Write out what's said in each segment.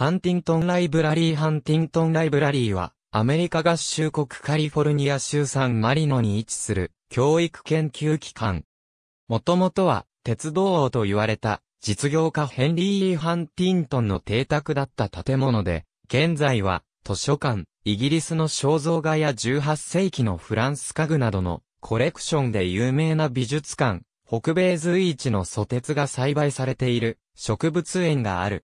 ハンティントンライブラリーハンティントンライブラリーは、アメリカ合衆国カリフォルニア州サンマリノに位置する教育研究機関。もともとは、鉄道王と言われた、実業家ヘンリー・ハンティントンの邸宅だった建物で、現在は、図書館、イギリスの肖像画や18世紀のフランス家具などのコレクションで有名な美術館、北米随一の蘇鉄が栽培されている植物園がある。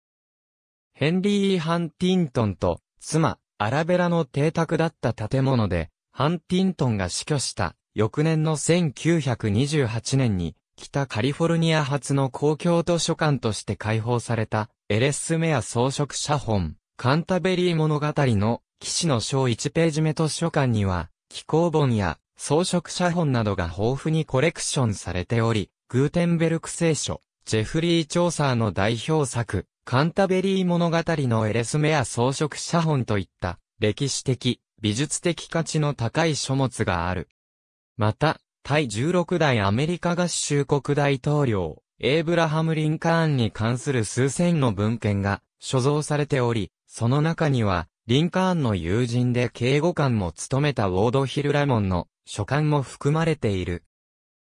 ヘンリー・ハンティントンと、妻、アラベラの邸宅だった建物で、ハンティントンが死去した翌年の1928年に、北カリフォルニア発の公共図書館として開放された、エレスメア装飾写本、カンタベリー物語の、騎士の章1ページ目図書館には、気候本や装飾写本などが豊富にコレクションされており、グーテンベルク聖書、ジェフリー・チョーサーの代表作、カンタベリー物語のエレスメア装飾写本といった歴史的、美術的価値の高い書物がある。また、第16代アメリカ合衆国大統領、エイブラハム・リンカーンに関する数千の文献が所蔵されており、その中には、リンカーンの友人で警護官も務めたウォード・ヒル・ラモンの書簡も含まれている。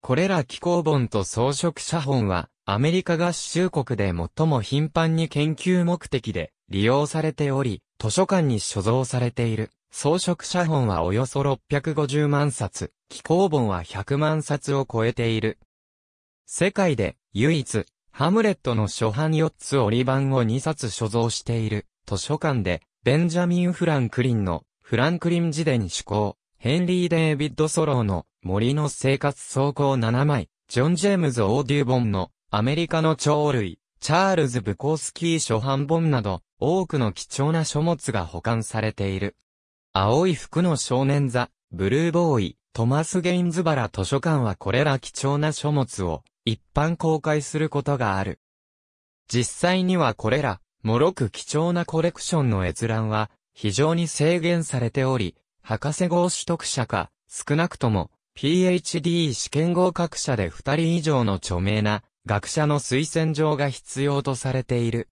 これら寄稿本と装飾写本は、アメリカ合衆国で最も頻繁に研究目的で利用されており、図書館に所蔵されている。装飾写本はおよそ650万冊、寄稿本は100万冊を超えている。世界で唯一、ハムレットの初版4つ折り版を2冊所蔵している図書館で、ベンジャミン・フランクリンのフランクリン自伝志向、ヘンリー・デイビッド・ソローの森の生活総行7枚、ジョン・ジェームズ・オーデューボンのアメリカの鳥類、チャールズ・ブコースキー初版本など、多くの貴重な書物が保管されている。青い服の少年座、ブルーボーイ、トマス・ゲインズバラ図書館はこれら貴重な書物を一般公開することがある。実際にはこれら、もろく貴重なコレクションの閲覧は非常に制限されており、博士号取得者か、少なくとも PhD 試験合格者で2人以上の著名な学者の推薦状が必要とされている。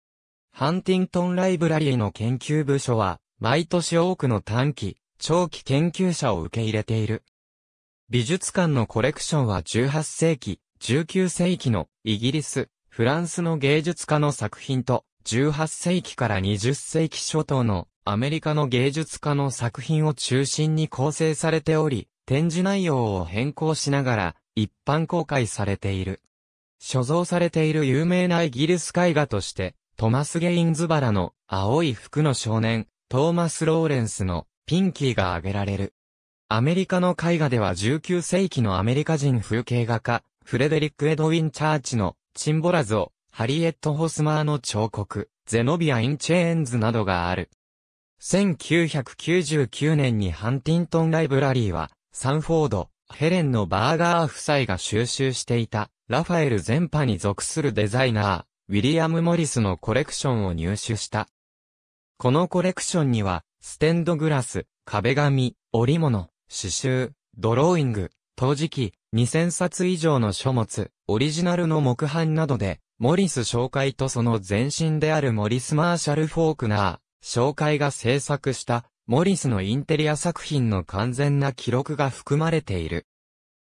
ハンティントンライブラリーの研究部署は、毎年多くの短期、長期研究者を受け入れている。美術館のコレクションは18世紀、19世紀のイギリス、フランスの芸術家の作品と、18世紀から20世紀初頭のアメリカの芸術家の作品を中心に構成されており、展示内容を変更しながら一般公開されている。所蔵されている有名なイギリス絵画として、トマス・ゲインズバラの青い服の少年、トーマス・ローレンスのピンキーが挙げられる。アメリカの絵画では19世紀のアメリカ人風景画家、フレデリック・エドウィン・チャーチのチンボラ像、ハリエット・ホスマーの彫刻、ゼノビア・イン・チェーンズなどがある。1999年にハンティントン・ライブラリーは、サンフォード、ヘレンのバーガー夫妻が収集していたラファエル全派に属するデザイナー、ウィリアム・モリスのコレクションを入手した。このコレクションには、ステンドグラス、壁紙、織物、刺繍、ドローイング、陶磁器、2000冊以上の書物、オリジナルの木版などで、モリス紹介とその前身であるモリス・マーシャル・フォークナー、紹介が制作した、モリスのインテリア作品の完全な記録が含まれている。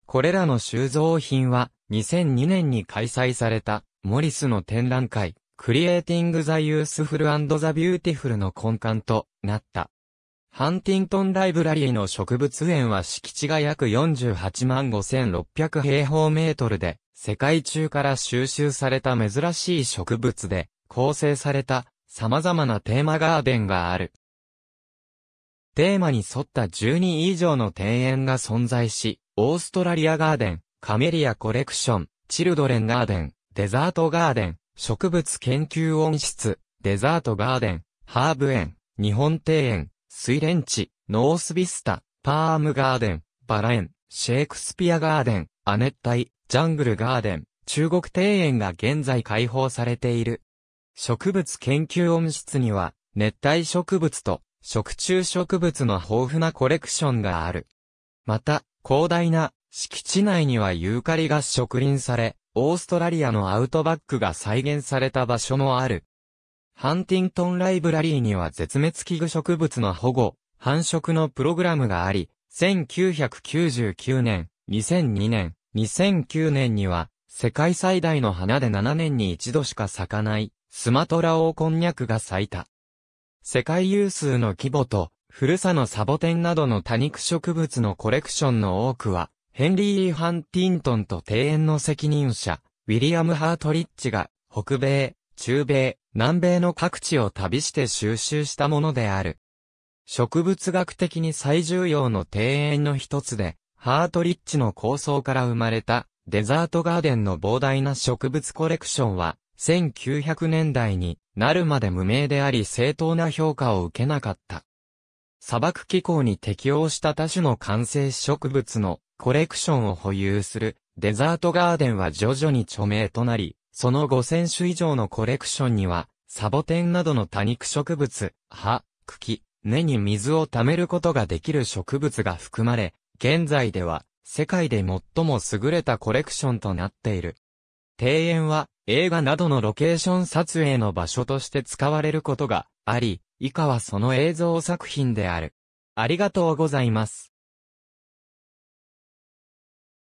これらの収蔵品は、2002年に開催された、モリスの展覧会、クリエイティング・ザ・ユースフル・アンド・ザ・ビューティフルの根幹となった。ハンティントンライブラリーの植物園は敷地が約48万5600平方メートルで、世界中から収集された珍しい植物で構成された様々なテーマガーデンがある。テーマに沿った12以上の庭園が存在し、オーストラリアガーデン、カメリアコレクション、チルドレンガーデン、デザートガーデン、植物研究温室、デザートガーデン、ハーブ園、日本庭園、水蓮地、ノースビスタ、パームガーデン、バラ園、シェイクスピアガーデン、亜熱帯、ジャングルガーデン、中国庭園が現在開放されている。植物研究温室には、熱帯植物と食虫植物の豊富なコレクションがある。また、広大な敷地内にはユーカリが植林され、オーストラリアのアウトバックが再現された場所もある。ハンティントンライブラリーには絶滅危惧植物の保護、繁殖のプログラムがあり、1999年、2002年、2009年には、世界最大の花で7年に一度しか咲かない、スマトラオオコンニャクが咲いた。世界有数の規模と、古さのサボテンなどの多肉植物のコレクションの多くは、ヘンリー・ハンティントンと庭園の責任者、ウィリアム・ハートリッチが、北米、中米、南米の各地を旅して収集したものである。植物学的に最重要の庭園の一つで、ハートリッチの構想から生まれたデザートガーデンの膨大な植物コレクションは、1900年代になるまで無名であり正当な評価を受けなかった。砂漠気候に適応した多種の完成植物のコレクションを保有するデザートガーデンは徐々に著名となり、その5000種以上のコレクションには、サボテンなどの多肉植物、葉、茎、根に水を貯めることができる植物が含まれ、現在では世界で最も優れたコレクションとなっている。庭園は映画などのロケーション撮影の場所として使われることがあり、以下はその映像作品である。ありがとうございます。